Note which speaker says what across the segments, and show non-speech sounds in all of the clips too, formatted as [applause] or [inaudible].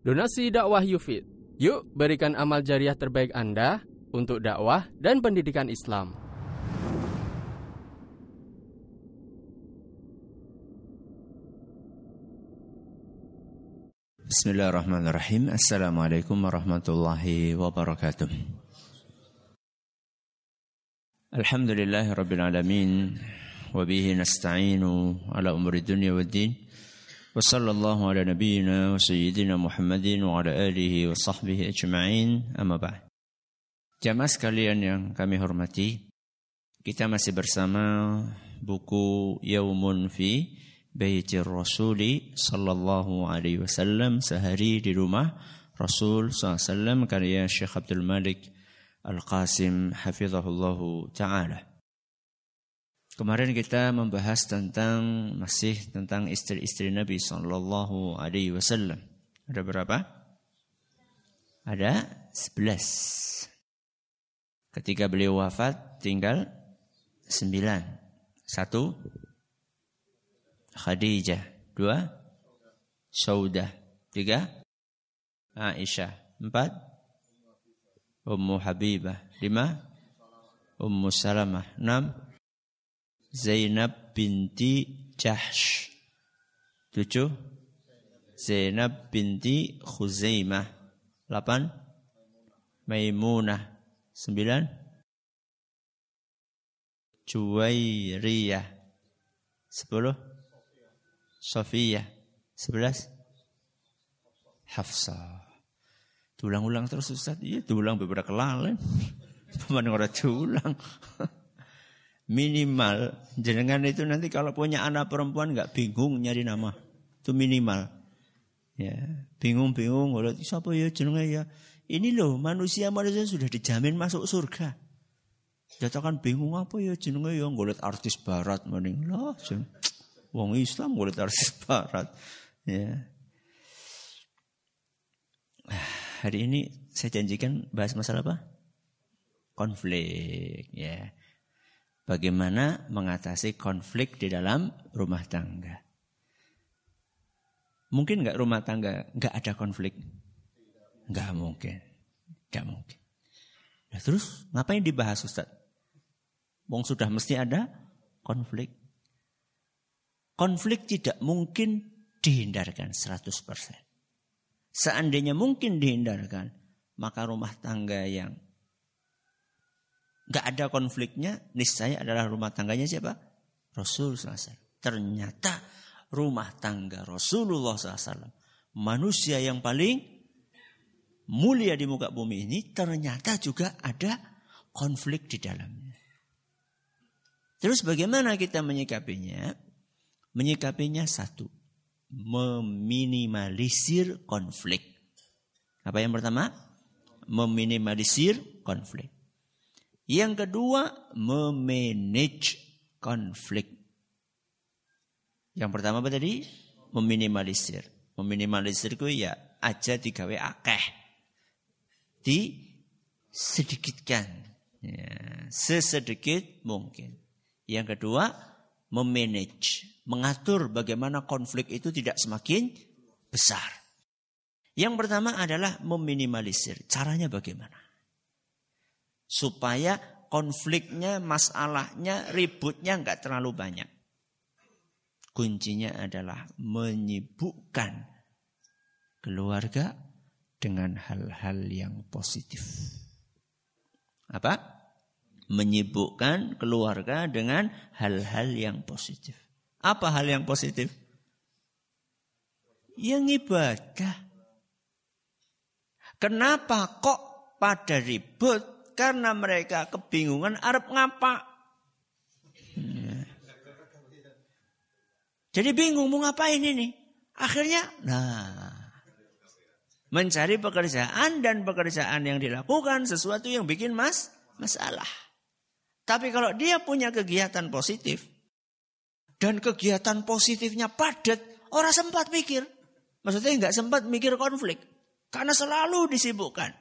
Speaker 1: Donasi dakwah Yufid. Yuk berikan amal jariah terbaik Anda untuk dakwah dan pendidikan Islam. Bismillahirrahmanirrahim. Assalamualaikum warahmatullahi wabarakatuh. Alhamdulillahirabbil alamin wa bihi nasta'inu ala umuri dunya waddin. وصلى الله على نبينا وسيدنا محمد وعلى alihi wa sahbihi ajma'in amma ba'd. Jamaah sekalian yang kami hormati, kita masih bersama buku Yaumun fi Baitir Rasuli sallallahu alaihi wasallam sehari di rumah Rasul sallallahu alaihi wasallam karya Syekh Abdul Malik Al-Qasim hafizahullahu taala. Kemarin kita membahas tentang masih tentang istri-istri Nabi Shallallahu Alaihi Wasallam. Ada berapa? Ada sebelas. Ketika beliau wafat tinggal sembilan. Satu Khadijah, dua Saudah, tiga Aisyah, empat Ummu Habibah, lima Ummu Salamah, enam Zainab binti Jahsh. Tujuh. Zainab binti Khuzaimah. Lapan. Maimunah. Sembilan. Juwairiyah. Sepuluh. Sofiyah. Sebelas. Hafsa. Tulang-ulang terus Ustaz. Iya, tulang beberapa kelalen. Paman [laughs] orang tulang. [laughs] minimal jenengan itu nanti kalau punya anak perempuan nggak bingung nyari nama itu minimal ya bingung-bingung kalau siapa ya jenengan ya ini loh manusia manusia sudah dijamin masuk surga jatuhkan ya, bingung apa ya jenenge ya golek artis barat mending loh jeneng. Wong Islam golek artis [laughs] barat. Ya. Hari ini saya janjikan bahas masalah apa? Konflik, ya bagaimana mengatasi konflik di dalam rumah tangga. Mungkin nggak rumah tangga nggak ada konflik? Nggak mungkin, nggak mungkin. Nah, terus ngapain dibahas Ustaz? Wong sudah mesti ada konflik. Konflik tidak mungkin dihindarkan 100%. Seandainya mungkin dihindarkan, maka rumah tangga yang Gak ada konfliknya, niscaya adalah rumah tangganya siapa? Rasul SAW. Ternyata rumah tangga Rasulullah SAW. Manusia yang paling mulia di muka bumi ini ternyata juga ada konflik di dalamnya. Terus bagaimana kita menyikapinya? Menyikapinya satu, meminimalisir konflik. Apa yang pertama? Meminimalisir konflik. Yang kedua, memanage konflik. Yang pertama apa tadi? Meminimalisir. Meminimalisir itu ya aja digawe akeh. Di sedikitkan. Ya, sesedikit mungkin. Yang kedua, memanage. Mengatur bagaimana konflik itu tidak semakin besar. Yang pertama adalah meminimalisir. Caranya bagaimana? supaya konfliknya, masalahnya, ributnya nggak terlalu banyak. Kuncinya adalah menyibukkan keluarga dengan hal-hal yang positif. Apa? Menyibukkan keluarga dengan hal-hal yang positif. Apa hal yang positif? Yang ibadah. Kenapa kok pada ribut karena mereka kebingungan Arab ngapa. Ya. Jadi bingung mau ngapain ini. Akhirnya, nah, mencari pekerjaan dan pekerjaan yang dilakukan sesuatu yang bikin mas masalah. Tapi kalau dia punya kegiatan positif dan kegiatan positifnya padat, orang sempat mikir. Maksudnya nggak sempat mikir konflik karena selalu disibukkan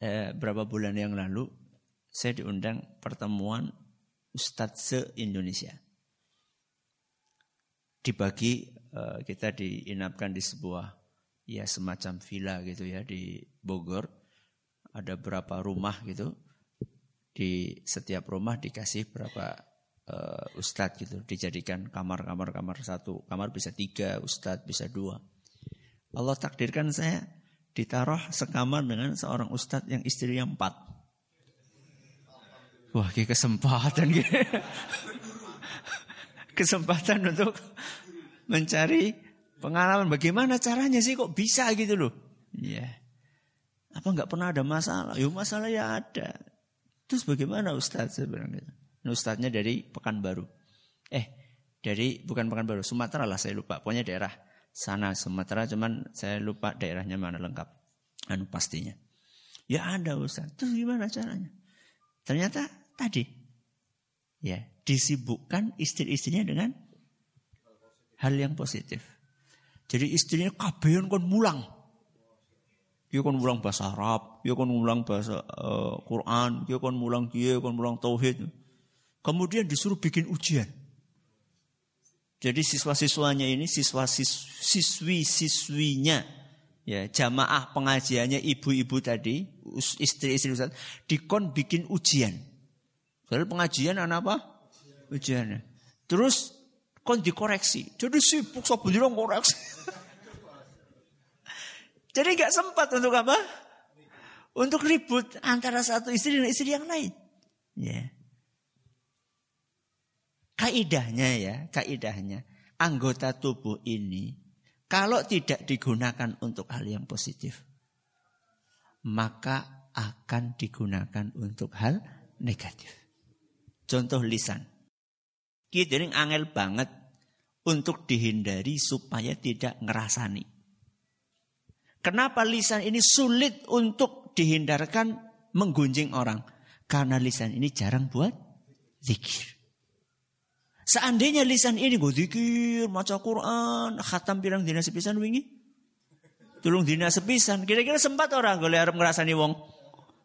Speaker 1: eh, berapa bulan yang lalu saya diundang pertemuan Ustadz se-Indonesia. Dibagi eh, kita diinapkan di sebuah ya semacam villa gitu ya di Bogor. Ada berapa rumah gitu. Di setiap rumah dikasih berapa eh, ustadz gitu. Dijadikan kamar-kamar kamar satu. Kamar bisa tiga, ustadz bisa dua. Allah takdirkan saya ditaruh sekamar dengan seorang ustadz yang istri yang empat. Wah, kayak kesempatan gitu. [laughs] kesempatan untuk mencari pengalaman. Bagaimana caranya sih kok bisa gitu loh? Iya. Yeah. Apa nggak pernah ada masalah? Ya masalah ya ada. Terus bagaimana Ustadz? sebenarnya Nah, Ustadznya dari Pekanbaru. Eh, dari bukan Pekanbaru, Sumatera lah saya lupa. Pokoknya daerah sana Sumatera cuman saya lupa daerahnya mana lengkap anu pastinya ya ada Ustaz terus gimana caranya ternyata tadi ya disibukkan istri-istrinya dengan hal yang positif jadi istrinya kabehan kon mulang dia kon mulang bahasa Arab dia kon mulang bahasa uh, Quran dia kon mulang dia kon mulang tauhid kemudian disuruh bikin ujian jadi siswa-siswanya ini siswa siswi-siswinya ya jamaah pengajiannya ibu-ibu tadi istri-istri Ustaz dikon bikin ujian. Soalnya pengajian anak apa? Ujian. Terus kon dikoreksi. Jadi sibuk dirong koreksi. [laughs] Jadi nggak sempat untuk apa? Untuk ribut antara satu istri dan istri yang lain. Ya. Yeah kaidahnya ya, kaidahnya anggota tubuh ini kalau tidak digunakan untuk hal yang positif maka akan digunakan untuk hal negatif. Contoh lisan. Kita ini angel banget untuk dihindari supaya tidak ngerasani. Kenapa lisan ini sulit untuk dihindarkan menggunjing orang? Karena lisan ini jarang buat zikir. Seandainya lisan ini gue zikir, maca Quran, khatam pirang dina sepisan wingi. Tulung dina sepisan. Kira-kira sempat orang gue arep ngerasani wong.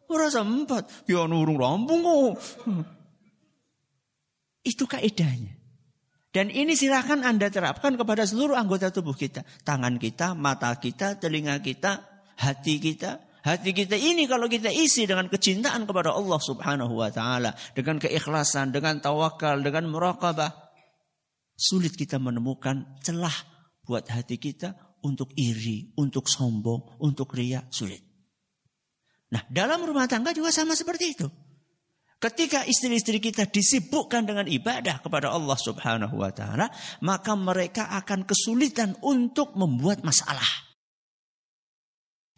Speaker 1: Ora sempat. Ya nurung rampung kok. [laughs] Itu kaedahnya. Dan ini silahkan Anda terapkan kepada seluruh anggota tubuh kita. Tangan kita, mata kita, telinga kita, hati kita, Hati kita ini kalau kita isi dengan kecintaan kepada Allah Subhanahu wa taala, dengan keikhlasan, dengan tawakal, dengan muraqabah, sulit kita menemukan celah buat hati kita untuk iri, untuk sombong, untuk ria, sulit. Nah, dalam rumah tangga juga sama seperti itu. Ketika istri-istri kita disibukkan dengan ibadah kepada Allah Subhanahu wa taala, maka mereka akan kesulitan untuk membuat masalah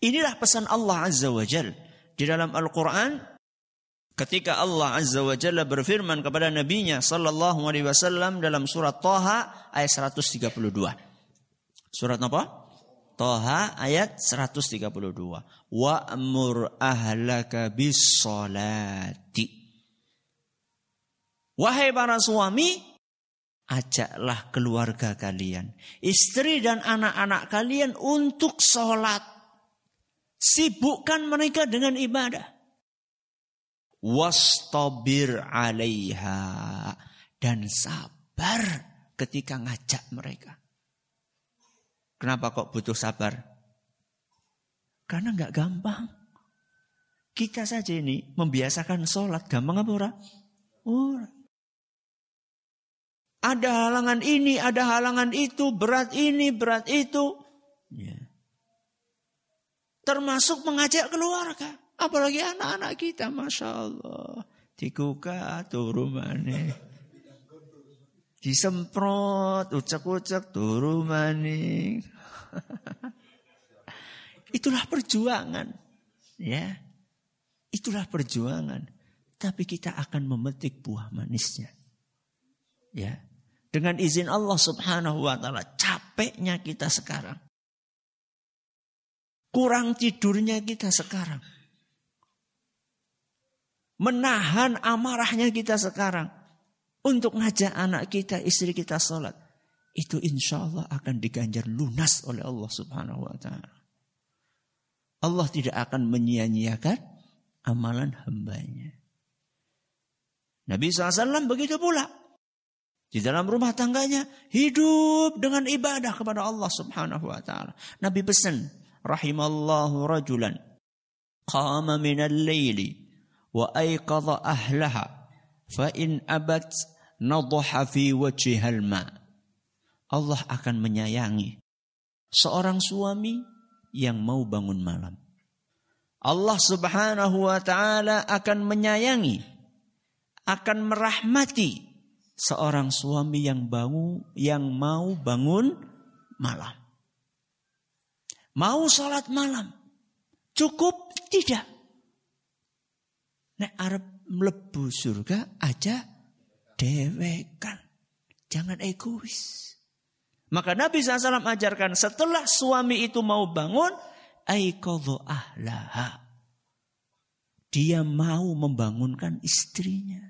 Speaker 1: Inilah pesan Allah Azza wa Jal. Di dalam Al-Quran, ketika Allah Azza wa Jalla berfirman kepada nabinya sallallahu alaihi wasallam dalam surat Toha ayat 132. Surat apa? Toha ayat 132. Wa'mur ahlaka bis solati. Wahai para suami, ajaklah keluarga kalian, istri dan anak-anak kalian untuk sholat. Sibukkan mereka dengan ibadah. Wastabir alaiha. Dan sabar ketika ngajak mereka. Kenapa kok butuh sabar? Karena nggak gampang. Kita saja ini membiasakan sholat. Gampang apa ora? Ora. Ada halangan ini, ada halangan itu, berat ini, berat itu. Yeah. Termasuk mengajak keluarga. Apalagi anak-anak kita, Masya Allah. Dikuka turu mani. Disemprot, ucek-ucek turu nih, [laughs] Itulah perjuangan. Ya. Itulah perjuangan. Tapi kita akan memetik buah manisnya. Ya. Dengan izin Allah subhanahu wa ta'ala. Capeknya kita sekarang kurang tidurnya kita sekarang. Menahan amarahnya kita sekarang. Untuk ngajak anak kita, istri kita sholat. Itu insya Allah akan diganjar lunas oleh Allah subhanahu wa ta'ala. Allah tidak akan menyia-nyiakan amalan hambanya. Nabi SAW begitu pula. Di dalam rumah tangganya hidup dengan ibadah kepada Allah Subhanahu wa taala. Nabi pesan, رحم الله رجلا قام من الليل وأيقظ أهلها فإن أبت نضح في وجهها الماء Allah akan menyayangi seorang suami yang mau bangun malam. Allah Subhanahu wa taala akan menyayangi akan merahmati seorang suami yang bangun yang mau bangun malam. Mau sholat malam. Cukup? Tidak. Nek Arab melebu surga aja dewekan. Jangan egois. Maka Nabi SAW ajarkan setelah suami itu mau bangun. Aikodho ahlaha. Dia mau membangunkan istrinya.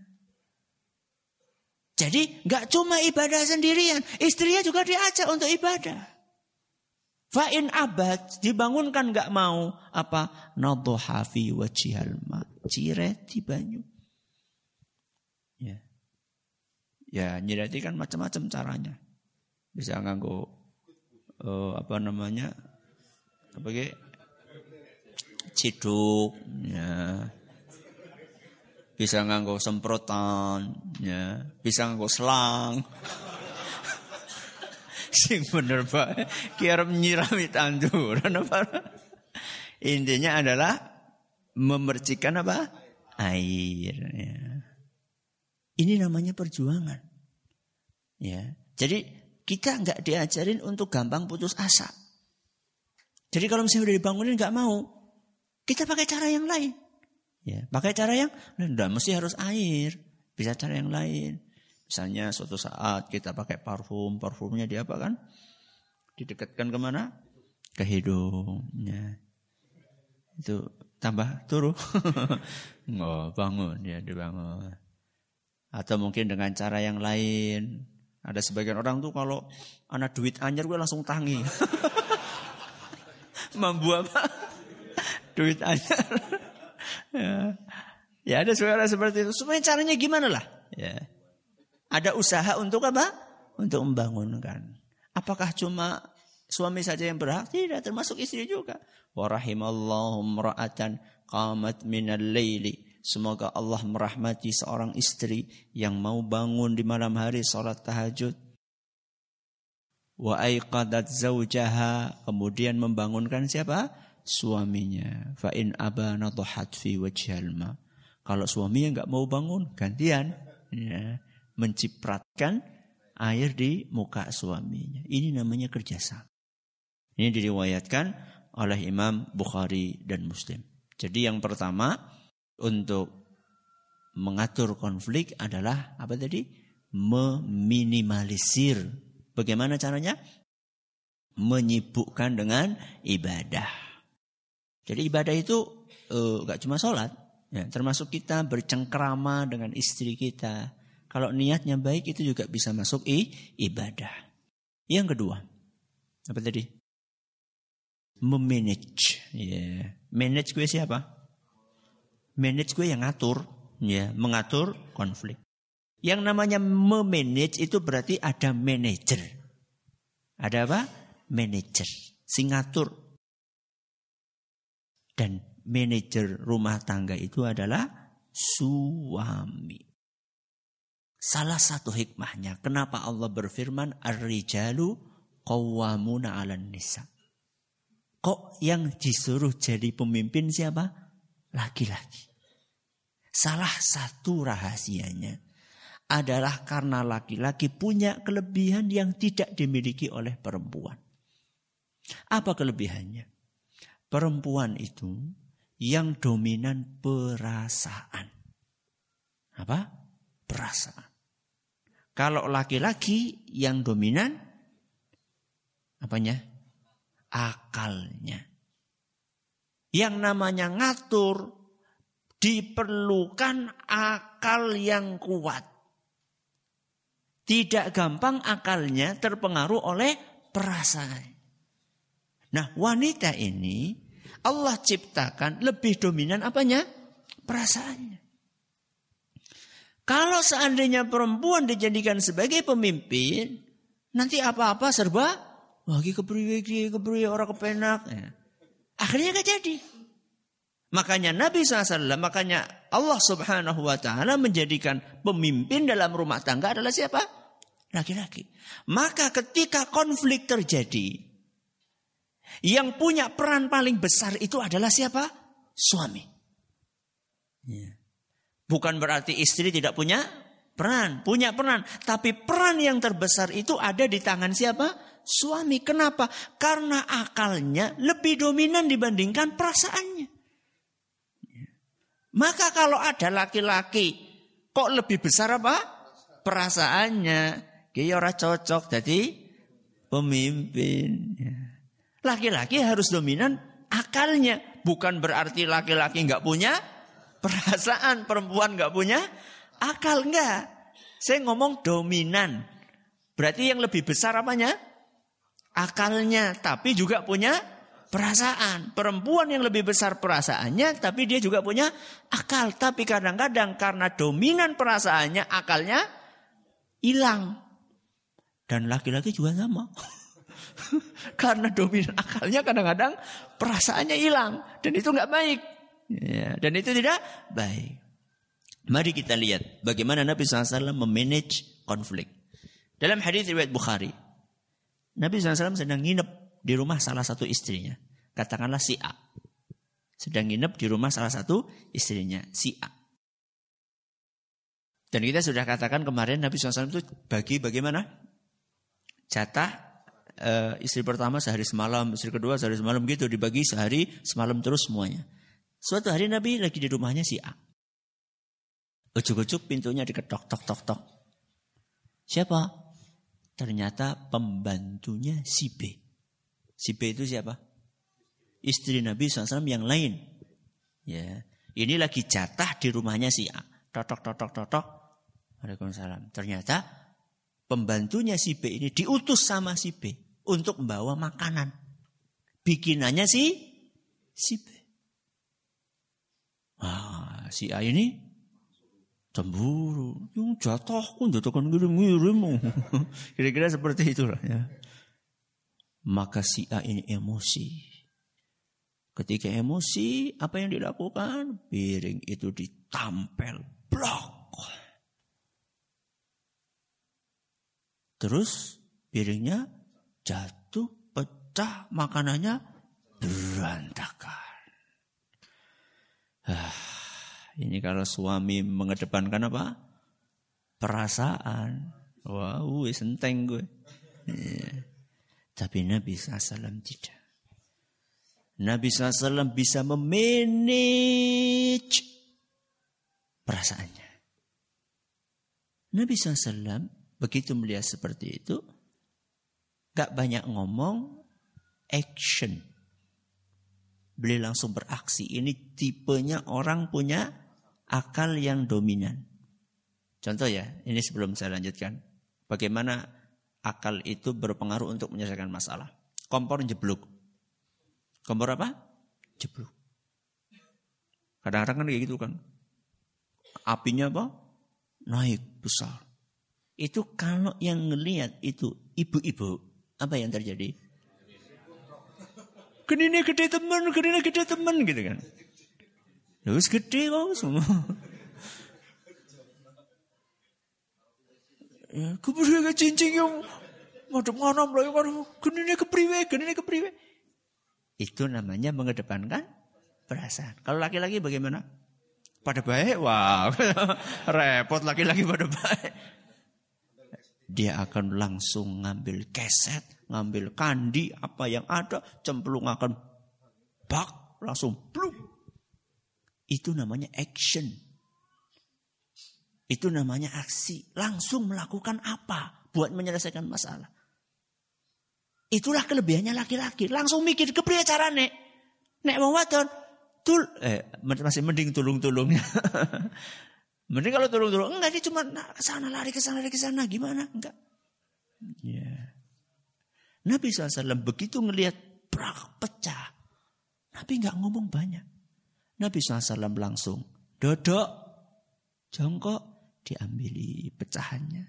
Speaker 1: Jadi nggak cuma ibadah sendirian. Istrinya juga diajak untuk ibadah. Fa'in abad dibangunkan nggak mau apa? nadohafi wajihal ma. Cireti banyu. Ya. Ya, nyireti kan macam-macam caranya. Bisa nganggo uh, apa namanya? Apa ke? Ciduk, ya. Bisa nganggo semprotan, ya. Bisa nganggo selang sing bener pak kiarap nyirami tanduran apa intinya adalah memercikan apa air ya. ini namanya perjuangan ya jadi kita nggak diajarin untuk gampang putus asa jadi kalau misalnya udah dibangunin nggak mau kita pakai cara yang lain ya pakai cara yang nah, mesti harus air bisa cara yang lain Misalnya suatu saat kita pakai parfum, parfumnya dia apa kan? Didekatkan kemana? Ke hidungnya Itu tambah turu. [laughs] oh, bangun ya dibangun. Atau mungkin dengan cara yang lain. Ada sebagian orang tuh kalau anak duit anjir gue langsung tangi. [laughs] membuat apa? duit anjir. [laughs] ya. ya ada suara seperti itu. semuanya caranya gimana lah? Ya. Ada usaha untuk apa? Untuk membangunkan. Apakah cuma suami saja yang berhak? Tidak, termasuk istri juga. Warahimallahum ra'atan qamat minal layli. Semoga Allah merahmati seorang istri yang mau bangun di malam hari sholat tahajud. Wa aiqadat zaujaha. Kemudian membangunkan siapa? Suaminya. Fa in abana fi wajhalma. Kalau suaminya nggak mau bangun, gantian. Ya mencipratkan air di muka suaminya. Ini namanya kerjasama. Ini diriwayatkan oleh Imam Bukhari dan Muslim. Jadi yang pertama untuk mengatur konflik adalah apa tadi? Meminimalisir. Bagaimana caranya? Menyibukkan dengan ibadah. Jadi ibadah itu uh, eh, gak cuma sholat, ya, termasuk kita bercengkrama dengan istri kita, kalau niatnya baik itu juga bisa masuk i, ibadah. Yang kedua, apa tadi? Memanage. Yeah. Manage gue siapa? Manage gue yang ngatur. yeah. mengatur konflik. Yang namanya memanage itu berarti ada manager. Ada apa? Manager Singatur. Dan manager rumah tangga itu adalah suami. Salah satu hikmahnya kenapa Allah berfirman ar-rijalu qawwamuna 'alan nisa. Kok yang disuruh jadi pemimpin siapa? Laki-laki. Salah satu rahasianya adalah karena laki-laki punya kelebihan yang tidak dimiliki oleh perempuan. Apa kelebihannya? Perempuan itu yang dominan perasaan. Apa? Perasaan. Kalau laki-laki yang dominan apanya? Akalnya. Yang namanya ngatur diperlukan akal yang kuat. Tidak gampang akalnya terpengaruh oleh perasaan. Nah, wanita ini Allah ciptakan lebih dominan apanya? Perasaannya. Kalau seandainya perempuan dijadikan sebagai pemimpin, nanti apa-apa serba bagi kepriwe kepriwe orang kepenak. Ya. Akhirnya gak jadi. Makanya Nabi SAW, makanya Allah Subhanahu wa taala menjadikan pemimpin dalam rumah tangga adalah siapa? Laki-laki. Maka ketika konflik terjadi, yang punya peran paling besar itu adalah siapa? Suami. Yeah. Bukan berarti istri tidak punya peran, punya peran, tapi peran yang terbesar itu ada di tangan siapa? Suami. Kenapa? Karena akalnya lebih dominan dibandingkan perasaannya. Maka kalau ada laki-laki kok lebih besar apa? Perasaannya. Ki ya orang cocok jadi pemimpin. Ya. Laki-laki harus dominan akalnya, bukan berarti laki-laki nggak punya perasaan perempuan nggak punya akal nggak. Saya ngomong dominan. Berarti yang lebih besar apanya? Akalnya, tapi juga punya perasaan. Perempuan yang lebih besar perasaannya, tapi dia juga punya akal. Tapi kadang-kadang karena dominan perasaannya, akalnya hilang. Dan laki-laki juga sama. [laughs] karena dominan akalnya kadang-kadang perasaannya hilang. Dan itu nggak baik. Ya, dan itu tidak baik. Mari kita lihat bagaimana Nabi SAW memanage konflik. Dalam hadis riwayat Bukhari, Nabi SAW sedang nginep di rumah salah satu istrinya. Katakanlah si A. Sedang nginep di rumah salah satu istrinya, si A. Dan kita sudah katakan kemarin Nabi SAW itu bagi bagaimana? Jatah e, istri pertama sehari semalam, istri kedua sehari semalam gitu. Dibagi sehari semalam terus semuanya. Suatu hari Nabi lagi di rumahnya si A. Ujuk-ujuk pintunya diketok tok tok tok. Siapa? Ternyata pembantunya si B. Si B itu siapa? Istri Nabi SAW yang lain. Ya, ini lagi jatah di rumahnya si A. Totok totok totok. Waalaikumsalam. Ternyata pembantunya si B ini diutus sama si B untuk membawa makanan. Bikinannya si si B. Ah, si A ini cemburu. yang jatuh jatuhkan ngirim-ngirim. [laughs] Kira-kira seperti itulah ya. Maka si A ini emosi. Ketika emosi, apa yang dilakukan? Piring itu ditampel. Blok. Terus piringnya jatuh, pecah, makanannya berantakan. Ah, ini kalau suami mengedepankan apa? Perasaan. Wow, senteng gue. Iya. Tapi Nabi SAW tidak. Nabi SAW bisa memanage perasaannya. Nabi SAW begitu melihat seperti itu, gak banyak ngomong, action. Beliau langsung beraksi. Ini tipenya orang punya akal yang dominan. Contoh ya, ini sebelum saya lanjutkan. Bagaimana akal itu berpengaruh untuk menyelesaikan masalah. Kompor jeblok. Kompor apa? Jeblok. Kadang-kadang kan kayak gitu kan. Apinya apa? Naik besar. Itu kalau yang ngelihat itu ibu-ibu, apa yang terjadi? Geninya gede temen, geninya gede temen gitu kan. Terus ya, gede kok semua. Ya, kepriwe ke cincin yang madep mana mlayu mana genine kepriwe genine kepriwe itu namanya mengedepankan perasaan kalau laki-laki bagaimana pada baik wah wow. [laughs] repot laki-laki pada baik dia akan langsung ngambil keset, ngambil kandi, apa yang ada, cemplung akan bak, langsung bluk. Itu namanya action. Itu namanya aksi. Langsung melakukan apa buat menyelesaikan masalah. Itulah kelebihannya laki-laki. Langsung mikir, ke pria carane? Nek wong tul, eh, masih mending tulung-tulungnya. [laughs] Mending kalau turun-turun, enggak dia cuma nah, ke sana lari ke sana lari ke sana, gimana? Enggak. Ya. Nabi SAW begitu ngelihat prak pecah, Nabi enggak ngomong banyak. Nabi SAW langsung dodok, jongkok, diambil pecahannya.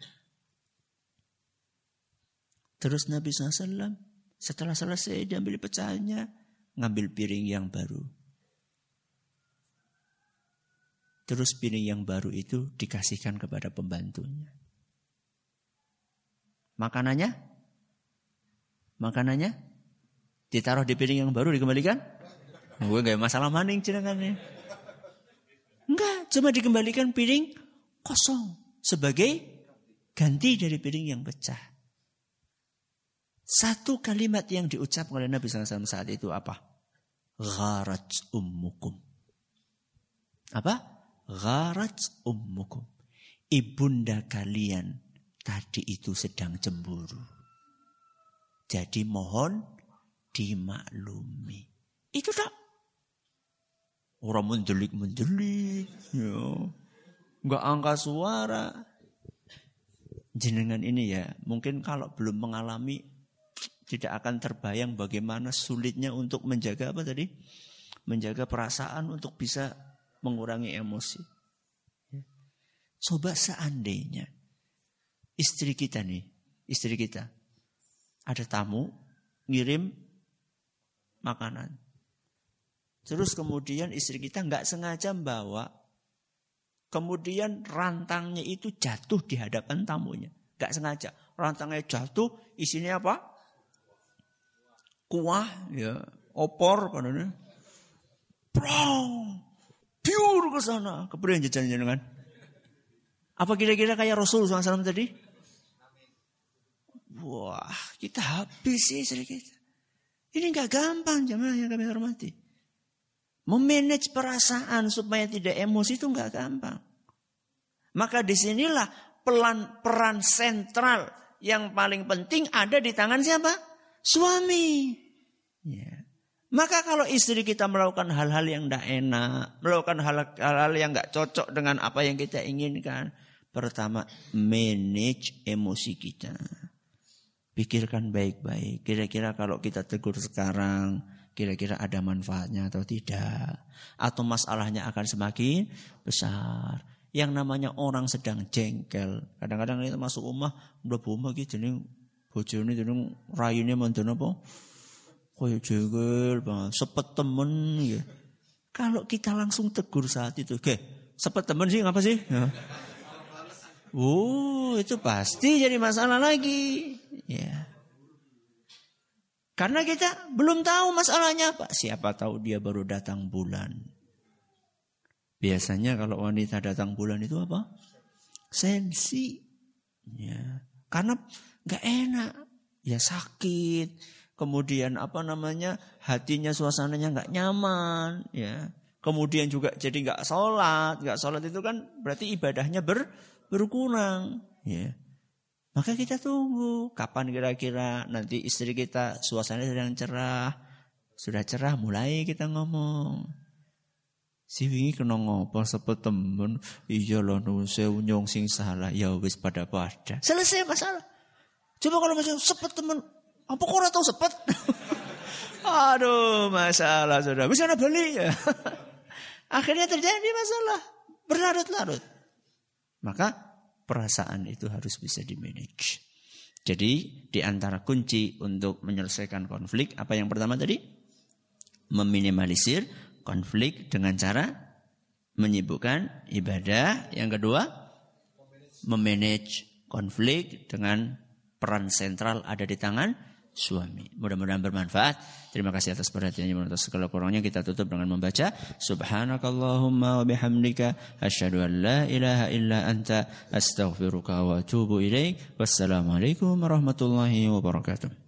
Speaker 1: Terus Nabi SAW setelah selesai diambil pecahannya, ngambil piring yang baru. Terus piring yang baru itu dikasihkan kepada pembantunya. Makanannya? Makanannya? Ditaruh di piring yang baru dikembalikan? Gue gak masalah maning jenengannya. Enggak, cuma dikembalikan piring kosong. Sebagai ganti dari piring yang pecah. Satu kalimat yang diucap oleh Nabi SAW saat itu apa? Gharat ummukum. Apa? Gharat ummukum. Ibunda kalian tadi itu sedang cemburu. Jadi mohon dimaklumi. Itu tak. Orang mendelik-mendelik. Ya. Nggak angka suara. Jenengan ini ya, mungkin kalau belum mengalami tidak akan terbayang bagaimana sulitnya untuk menjaga apa tadi? Menjaga perasaan untuk bisa mengurangi emosi. Ya. Coba seandainya istri kita nih, istri kita ada tamu ngirim makanan. Terus kemudian istri kita nggak sengaja bawa, kemudian rantangnya itu jatuh di hadapan tamunya. Nggak sengaja, rantangnya jatuh, isinya apa? Kuah, ya, opor, padahal. Prong, Pure ke sana. Kemudian jajan jenengan. Apa kira-kira kayak Rasul SAW tadi? Wah, kita habis sih sedikit. Ini nggak gampang jemaah yang kami hormati. Memanage perasaan supaya tidak emosi itu nggak gampang. Maka disinilah pelan, peran sentral yang paling penting ada di tangan siapa? Suami. Ya. Maka kalau istri kita melakukan hal-hal yang tidak enak, melakukan hal-hal yang nggak cocok dengan apa yang kita inginkan, pertama manage emosi kita. Pikirkan baik-baik, kira-kira kalau kita tegur sekarang, kira-kira ada manfaatnya atau tidak. Atau masalahnya akan semakin besar. Yang namanya orang sedang jengkel. Kadang-kadang itu masuk rumah, udah bumah gitu, bojone itu rayunya mendono apa? koyo jengkel banget, sepet temen ya. Kalau kita langsung tegur saat itu, oke, sepet temen sih ngapa sih? Ya. Oh, itu pasti jadi masalah lagi. Ya. Karena kita belum tahu masalahnya apa. Siapa tahu dia baru datang bulan. Biasanya kalau wanita datang bulan itu apa? Sensi. Ya. Karena gak enak. Ya sakit kemudian apa namanya hatinya suasananya nggak nyaman ya kemudian juga jadi nggak sholat nggak sholat itu kan berarti ibadahnya ber berkurang ya maka kita tunggu kapan kira-kira nanti istri kita suasananya sedang cerah sudah cerah mulai kita ngomong si wingi kena ngopo temen iya lho sewu sing salah ya wis pada pada selesai masalah coba kalau masih temen apa kok ora tau sepet? [laughs] Aduh, masalah sudah. Bisa beli ya. [laughs] Akhirnya terjadi masalah. Berlarut-larut. Maka perasaan itu harus bisa di manage. Jadi di antara kunci untuk menyelesaikan konflik apa yang pertama tadi? Meminimalisir konflik dengan cara menyibukkan ibadah. Yang kedua, memanage konflik dengan peran sentral ada di tangan suami. Mudah-mudahan bermanfaat. Terima kasih atas perhatiannya menurut segala kurangnya. Kita tutup dengan membaca Subhanakallahumma wa bihamdika asyhadu an la ilaha illa anta astaghfiruka wa atubu ilaik. Wassalamualaikum warahmatullahi wabarakatuh.